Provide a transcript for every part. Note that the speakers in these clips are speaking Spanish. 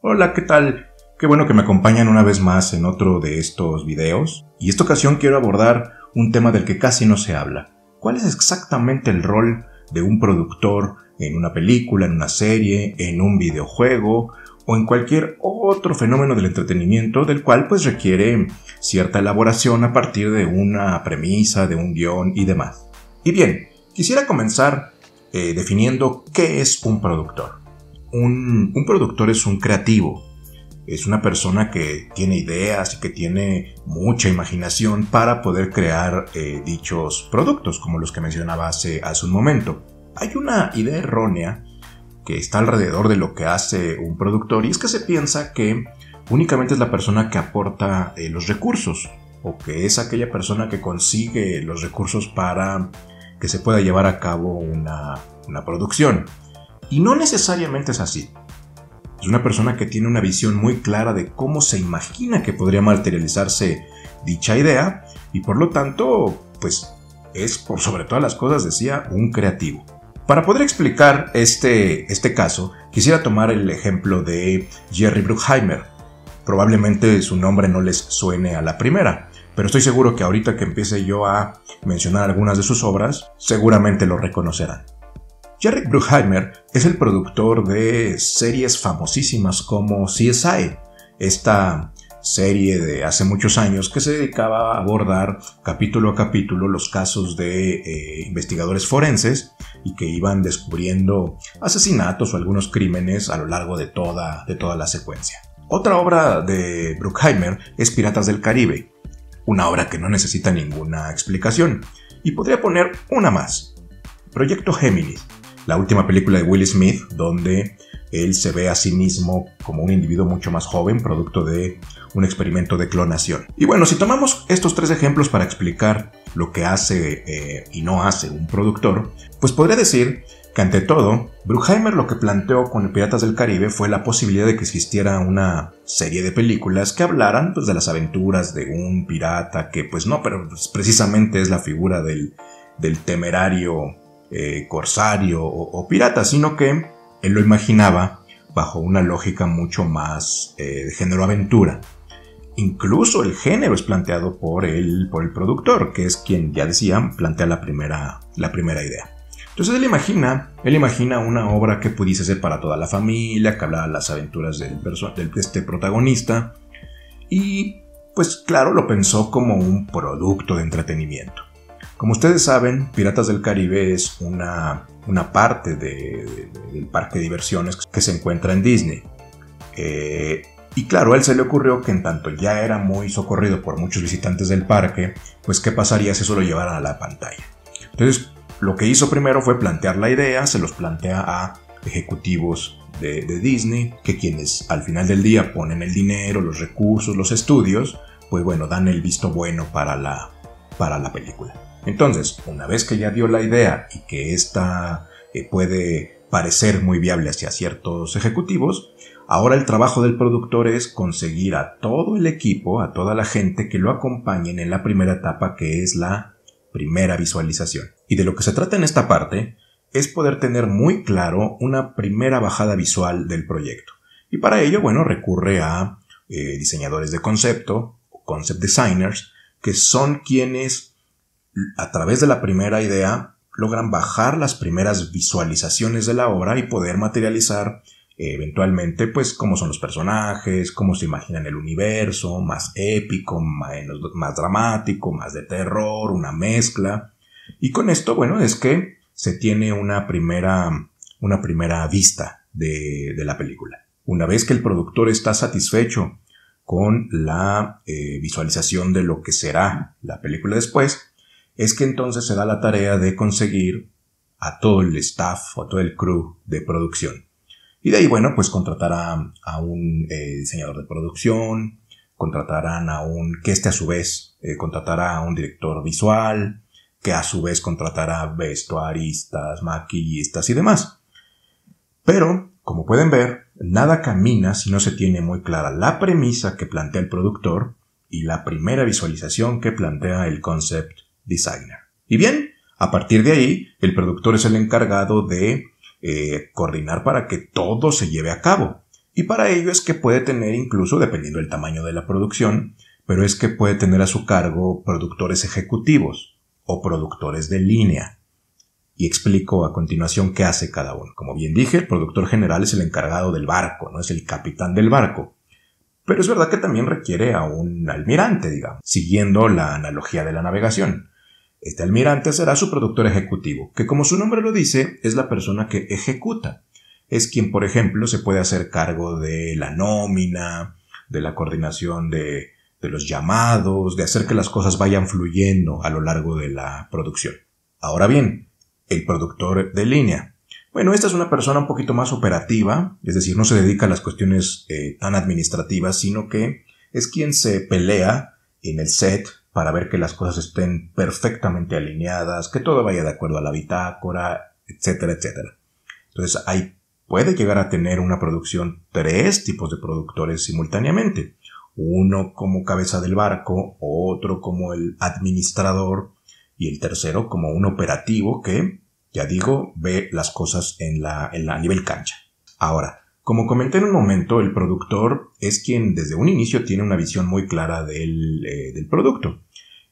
Hola, ¿qué tal? Qué bueno que me acompañan una vez más en otro de estos videos. Y esta ocasión quiero abordar un tema del que casi no se habla. ¿Cuál es exactamente el rol de un productor en una película, en una serie, en un videojuego o en cualquier otro fenómeno del entretenimiento del cual pues requiere cierta elaboración a partir de una premisa, de un guión y demás. Y bien, quisiera comenzar eh, definiendo qué es un productor un, productor es un creativo, es una persona que tiene ideas y que tiene mucha imaginación para poder crear eh, dichos productos, como los que mencionaba hace, un momento. Hay una idea errónea que está alrededor de lo que hace un productor y es que se piensa que únicamente es la persona que aporta eh, los recursos o que es aquella persona que consigue los recursos para que se pueda llevar a cabo una producción. Y no necesariamente es así. Es una persona que tiene una visión muy clara de cómo se imagina que podría materializarse dicha idea y por lo tanto, pues es por sobre todas las cosas, decía, un creativo. Para poder explicar este, este caso, quisiera tomar el ejemplo de Jerry Bruckheimer. Probablemente su nombre no les suene a la primera, pero estoy seguro que ahorita que empiece yo a mencionar algunas de sus obras, seguramente lo reconocerán. Jerry Bruckheimer es el productor de series famosísimas como CSI, esta serie de hace muchos años que se dedicaba a abordar capítulo a capítulo los casos de eh, investigadores forenses y que iban descubriendo asesinatos o algunos crímenes a lo largo de toda, de toda la secuencia. Otra obra de Bruckheimer es Piratas del Caribe, una obra que no necesita ninguna explicación, y podría poner una más, Proyecto Géminis, la última película de Will Smith, donde él se ve a sí mismo como un individuo mucho más joven, producto de un experimento de clonación. Y bueno, si tomamos estos tres ejemplos para explicar lo que hace eh, y no hace un productor, pues podría decir que ante todo, Bruckheimer lo que planteó con Piratas del Caribe fue la posibilidad de que existiera una serie de películas que hablaran pues, de las aventuras de un pirata que pues no, pero pues, precisamente es la figura del, del temerario eh, corsario o, pirata, sino que él lo imaginaba bajo una lógica mucho más eh, de género aventura. Incluso el género es planteado por el, por el productor, que es quien, ya decía, plantea la primera, la primera idea. Entonces él imagina, él imagina una obra que pudiese ser para toda la familia, que hablara de las aventuras del, de este protagonista, y pues claro, lo pensó como un producto de entretenimiento. Como ustedes saben, Piratas del Caribe es una, una parte del parque de diversiones que se encuentra en Disney. Eh, y claro, a él se le ocurrió que en tanto ya era muy socorrido por muchos visitantes del parque, pues qué pasaría si eso lo llevaran a la pantalla. Entonces, lo que hizo primero fue plantear la idea, se los plantea a ejecutivos de, de Disney, que quienes al final del día ponen el dinero, los recursos, los estudios, pues bueno, dan el visto bueno para la, para la película. Entonces, una vez que ya dio la idea y que esta eh, puede parecer muy viable hacia ciertos ejecutivos, ahora el trabajo del productor es conseguir a todo el equipo, a toda la gente que lo acompañen en la primera etapa que es la primera visualización. Y de lo que se trata en esta parte es poder tener muy claro una primera bajada visual del proyecto. Y para ello, bueno, recurre a eh, diseñadores de concepto, concept designers, que son quienes a través de la primera idea logran bajar las primeras visualizaciones de la obra y poder materializar eh, eventualmente pues cómo son los personajes, cómo se imaginan el universo, más épico, más, dramático, más de terror, una mezcla. Y con esto, bueno, es que se tiene una primera, una primera vista de, la película. Una vez que el productor está satisfecho con la eh, visualización de lo que será la película después, es que entonces se da la tarea de conseguir a todo el staff, a todo el crew de producción. Y de ahí, bueno, pues contratará a un eh, diseñador de producción, contratarán a un, que este a su vez eh, contratará a un director visual, que a su vez contratará vestuaristas, maquillistas y demás. Pero, como pueden ver, nada camina si no se tiene muy clara la premisa que plantea el productor y la primera visualización que plantea el concept Designer. Y bien, a partir de ahí, el productor es el encargado de eh, coordinar para que todo se lleve a cabo. Y para ello es que puede tener incluso, dependiendo del tamaño de la producción, pero es que puede tener a su cargo productores ejecutivos o productores de línea. Y explico a continuación qué hace cada uno. Como bien dije, el productor general es el encargado del barco, no es el capitán del barco. Pero es verdad que también requiere a un almirante, digamos, siguiendo la analogía de la navegación. Este almirante será su productor ejecutivo, que como su nombre lo dice, es la persona que ejecuta. Es quien, por ejemplo, se puede hacer cargo de la nómina, de la coordinación de, los llamados, de hacer que las cosas vayan fluyendo a lo largo de la producción. Ahora bien, el productor de línea. Bueno, esta es una persona un poquito más operativa, es decir, no se dedica a las cuestiones eh, tan administrativas, sino que es quien se pelea en el set para ver que las cosas estén perfectamente alineadas, que todo vaya de acuerdo a la bitácora, etcétera, etcétera. Entonces ahí puede llegar a tener una producción tres tipos de productores simultáneamente. Uno como cabeza del barco, otro como el administrador y el tercero como un operativo que, ya digo, ve las cosas en la, a nivel cancha. Ahora, como comenté en un momento, el productor es quien desde un inicio tiene una visión muy clara del eh, producto.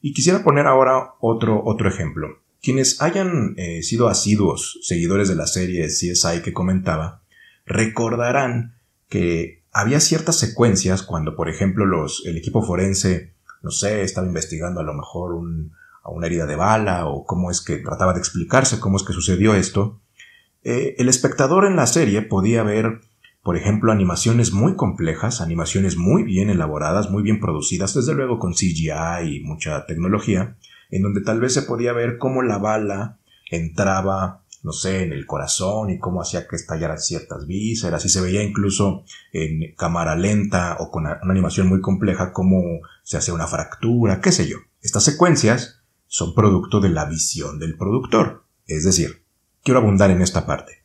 Y quisiera poner ahora otro, otro ejemplo. Quienes hayan eh, sido asiduos seguidores de la serie CSI que comentaba, recordarán que había ciertas secuencias cuando, por ejemplo, los, el equipo forense, no sé, estaba investigando a lo mejor a una herida de bala o cómo es que trataba de explicarse cómo es que sucedió esto, eh, el espectador en la serie podía ver por ejemplo, animaciones muy complejas, animaciones muy bien elaboradas, muy bien producidas, desde luego con CGI y mucha tecnología, en donde tal vez se podía ver cómo la bala entraba, no sé, en el corazón y cómo hacía que estallaran ciertas vísceras, y se veía incluso en cámara lenta o con una animación muy compleja cómo se hacía una fractura, qué sé yo. Estas secuencias son producto de la visión del productor. Es decir, quiero abundar en esta parte.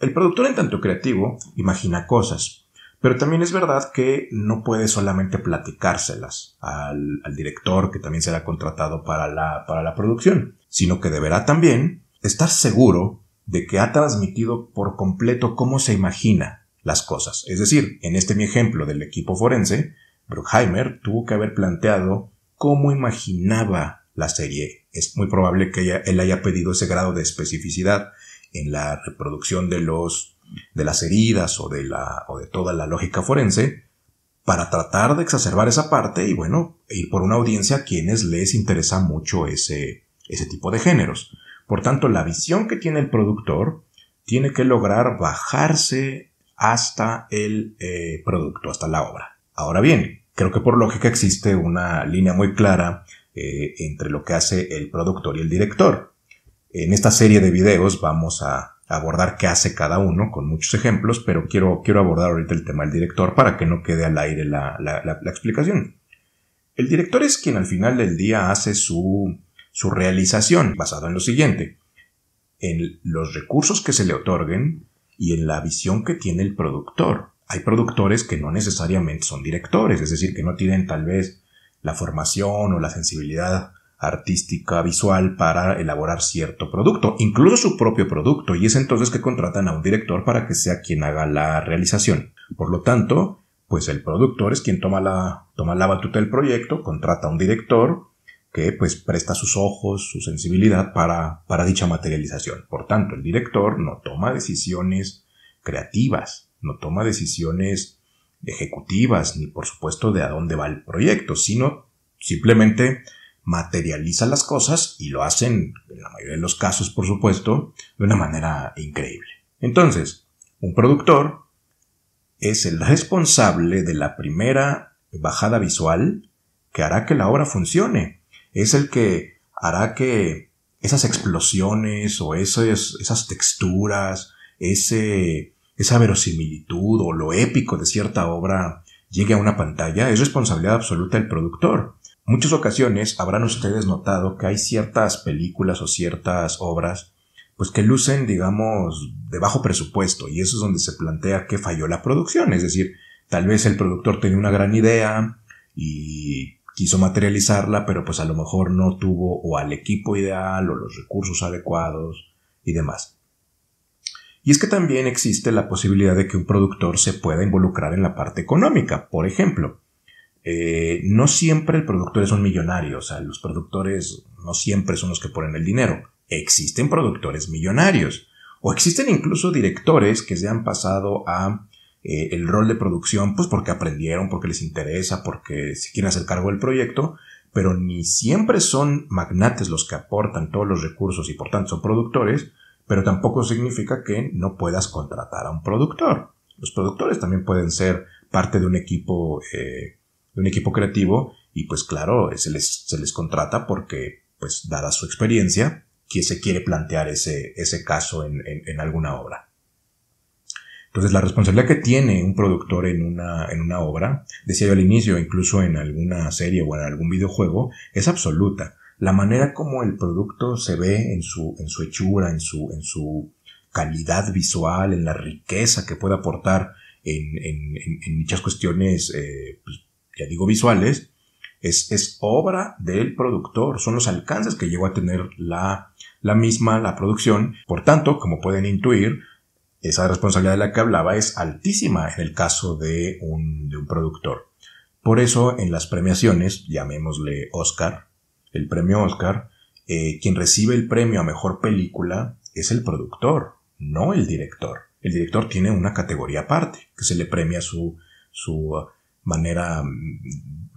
El productor en tanto creativo imagina cosas, pero también es verdad que no puede solamente platicárselas al, director que también será contratado para la, para la producción, sino que deberá también estar seguro de que ha transmitido por completo cómo se imagina las cosas. Es decir, en este mi ejemplo del equipo forense, Bruckheimer tuvo que haber planteado cómo imaginaba la serie. Es muy probable que él haya pedido ese grado de especificidad en la reproducción de, los, de las heridas o de, la, o de toda la lógica forense, para tratar de exacerbar esa parte y bueno, ir por una audiencia a quienes les interesa mucho ese, tipo de géneros. Por tanto, la visión que tiene el productor tiene que lograr bajarse hasta el eh, producto, hasta la obra. Ahora bien, creo que por lógica existe una línea muy clara eh, entre lo que hace el productor y el director. En esta serie de videos vamos a abordar qué hace cada uno con muchos ejemplos, pero quiero, quiero abordar ahorita el tema del director para que no quede al aire la, explicación. El director es quien al final del día hace su, su realización basado en lo siguiente, en los recursos que se le otorguen y en la visión que tiene el productor. Hay productores que no necesariamente son directores, es decir, que no tienen tal vez la formación o la sensibilidad artística visual para elaborar cierto producto, incluso su propio producto, y es entonces que contratan a un director para que sea quien haga la realización. Por lo tanto, pues el productor es quien toma la, toma la batuta del proyecto, contrata a un director que pues presta sus ojos, su sensibilidad para, para dicha materialización. Por tanto, el director no toma decisiones creativas, no toma decisiones ejecutivas, ni por supuesto de a dónde va el proyecto, sino simplemente materializa las cosas y lo hacen, en la mayoría de los casos, por supuesto, de una manera increíble. Entonces, un productor es el responsable de la primera bajada visual que hará que la obra funcione. Es el que hará que esas explosiones o esas, texturas, ese, esa verosimilitud o lo épico de cierta obra llegue a una pantalla es responsabilidad absoluta del productor muchas ocasiones habrán ustedes notado que hay ciertas películas o ciertas obras pues que lucen, digamos, de bajo presupuesto y eso es donde se plantea que falló la producción, es decir, tal vez el productor tenía una gran idea y quiso materializarla, pero pues a lo mejor no tuvo o al equipo ideal o los recursos adecuados y demás. Y es que también existe la posibilidad de que un productor se pueda involucrar en la parte económica, por ejemplo, eh, no siempre el productor es un millonario, o sea, los productores no siempre son los que ponen el dinero. Existen productores millonarios, o existen incluso directores que se han pasado a eh, el rol de producción, pues porque aprendieron, porque les interesa, porque se quieren hacer cargo del proyecto, pero ni siempre son magnates los que aportan todos los recursos y por tanto son productores, pero tampoco significa que no puedas contratar a un productor. Los productores también pueden ser parte de un equipo eh, un equipo creativo y pues claro, se les, contrata porque pues dada su experiencia, que se quiere plantear ese, ese caso en, alguna obra. Entonces la responsabilidad que tiene un productor en una, en una obra, decía yo al inicio, incluso en alguna serie o en algún videojuego, es absoluta. La manera como el producto se ve en su, en su hechura, en su, en su calidad visual, en la riqueza que puede aportar en, en, cuestiones eh, pues, ya digo visuales, es, es obra del productor, son los alcances que llegó a tener la, misma, la producción. Por tanto, como pueden intuir, esa responsabilidad de la que hablaba es altísima en el caso de un, productor. Por eso en las premiaciones, llamémosle Oscar, el premio Oscar, eh, quien recibe el premio a mejor película es el productor, no el director. El director tiene una categoría aparte, que se le premia su, su manera, mm,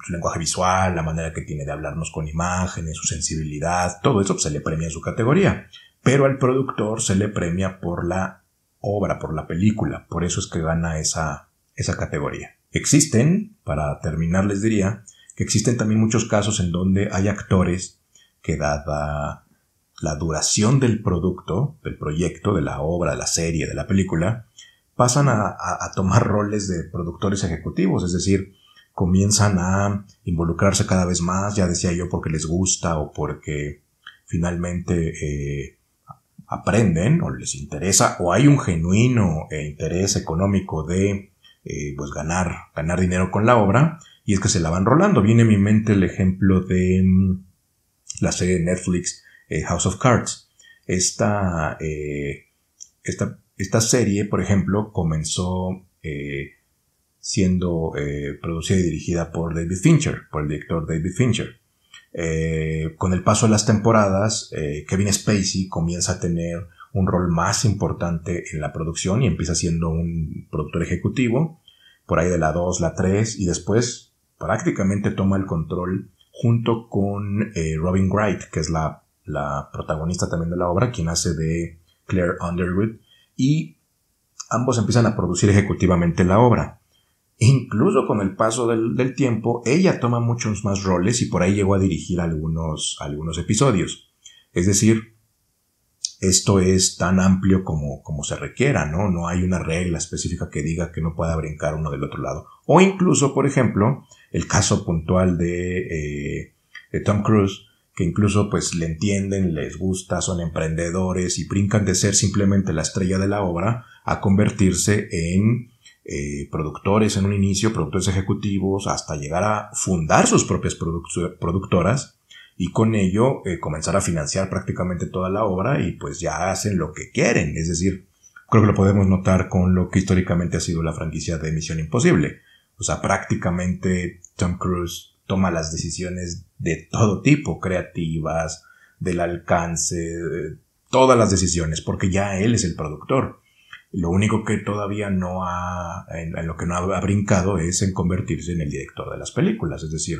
su lenguaje visual, la manera que tiene de hablarnos con imágenes, su sensibilidad, todo eso pues, se le premia en su categoría. Pero al productor se le premia por la obra, por la película. Por eso es que gana esa, esa categoría. Existen, para terminar les diría, que existen también muchos casos en donde hay actores que dada la duración del producto, del proyecto, de la obra, de la serie, de la película, pasan a, tomar roles de productores ejecutivos, es decir, comienzan a involucrarse cada vez más, ya decía yo, porque les gusta o porque finalmente eh, aprenden o les interesa o hay un genuino eh, interés económico de eh, pues ganar, ganar dinero con la obra y es que se la van rolando. Viene a mi mente el ejemplo de mm, la serie de Netflix House of Cards. Esta, esta esta serie, por ejemplo, comenzó eh, siendo eh, producida y dirigida por David Fincher, por el director David Fincher. Eh, con el paso de las temporadas, Kevin Spacey comienza a tener un rol más importante en la producción y empieza siendo un productor ejecutivo, por ahí de la 2, la 3, y después prácticamente toma el control junto con Robin Wright, que es la protagonista también de la obra, quien hace de Claire Underwood, y ambos empiezan a producir ejecutivamente la obra. Incluso con el paso del, tiempo, ella toma muchos más roles y por ahí llegó a dirigir algunos, algunos episodios. Es decir, esto es tan amplio como, como se requiera, ¿no? No hay una regla específica que diga que no pueda brincar uno del otro lado. O incluso, por ejemplo, el caso puntual de, eh, de Tom Cruise, que incluso pues le entienden, les gusta, son emprendedores y brincan de ser simplemente la estrella de la obra a convertirse en eh, productores en un inicio, productores ejecutivos, hasta llegar a fundar sus propias productoras y con ello eh, comenzar a financiar prácticamente toda la obra y pues ya hacen lo que quieren, es decir, creo que lo podemos notar con lo que históricamente ha sido la franquicia de Misión Imposible. O sea, prácticamente Tom Cruise toma las decisiones de todo tipo, creativas, del alcance, todas las decisiones, porque ya él es el productor. Lo único que todavía no ha, en, lo que no ha brincado es en convertirse en el director de las películas. Es decir,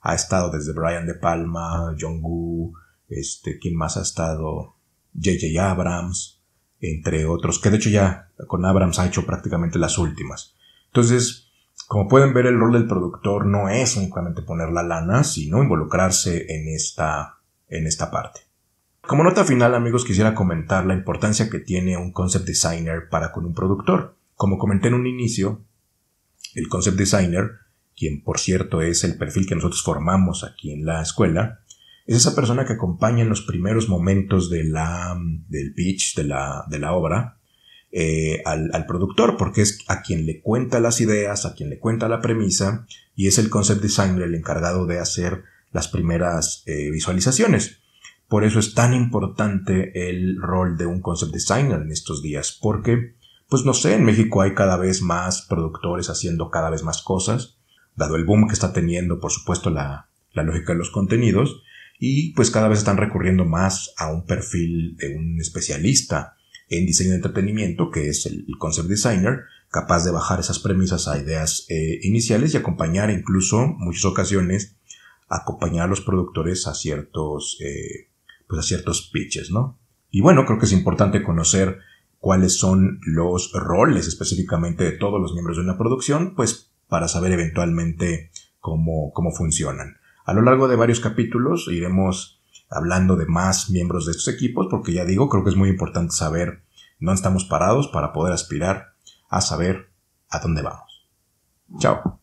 ha estado desde Brian De Palma, John Woo, este, quien más ha estado, J.J. Abrams, entre otros, que de hecho ya con Abrams ha hecho prácticamente las últimas. Entonces, como pueden ver, el rol del productor no es únicamente poner la lana, sino involucrarse en esta, en esta parte. Como nota final, amigos, quisiera comentar la importancia que tiene un concept designer para con un productor. Como comenté en un inicio, el concept designer, quien por cierto es el perfil que nosotros formamos aquí en la escuela, es esa persona que acompaña en los primeros momentos de la, del pitch, de la, de la obra, eh, al, al, productor, porque es a quien le cuenta las ideas, a quien le cuenta la premisa, y es el concept designer el encargado de hacer las primeras eh, visualizaciones. Por eso es tan importante el rol de un concept designer en estos días, porque, pues no sé, en México hay cada vez más productores haciendo cada vez más cosas, dado el boom que está teniendo, por supuesto, la, la lógica de los contenidos, y pues cada vez están recurriendo más a un perfil de un especialista en diseño de entretenimiento, que es el concept designer, capaz de bajar esas premisas a ideas eh, iniciales y acompañar incluso, muchas ocasiones, acompañar a los productores a ciertos, eh, pues a ciertos pitches, ¿no? Y bueno, creo que es importante conocer cuáles son los roles específicamente de todos los miembros de una producción, pues para saber eventualmente cómo, cómo funcionan. A lo largo de varios capítulos iremos hablando de más miembros de estos equipos, porque ya digo, creo que es muy importante saber dónde estamos parados para poder aspirar a saber a dónde vamos. Chao.